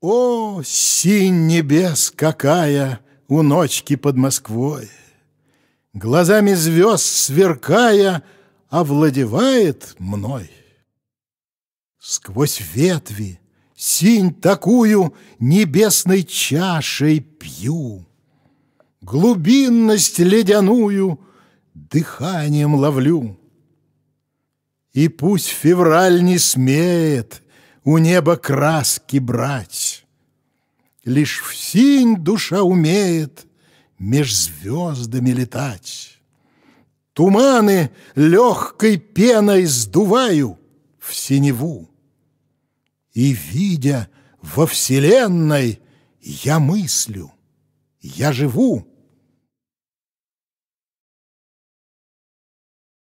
О, синь небес какая у ночки под Москвой! Глазами звезд сверкая, овладевает мной. Сквозь ветви синь такую небесной чашей пью, Глубинность ледяную дыханием ловлю. И пусть февраль не смеет у неба краски брать. Лишь в синь душа умеет меж звездами летать. Туманы легкой пеной сдуваю в синеву. И, видя во вселенной, я мыслю, я живу.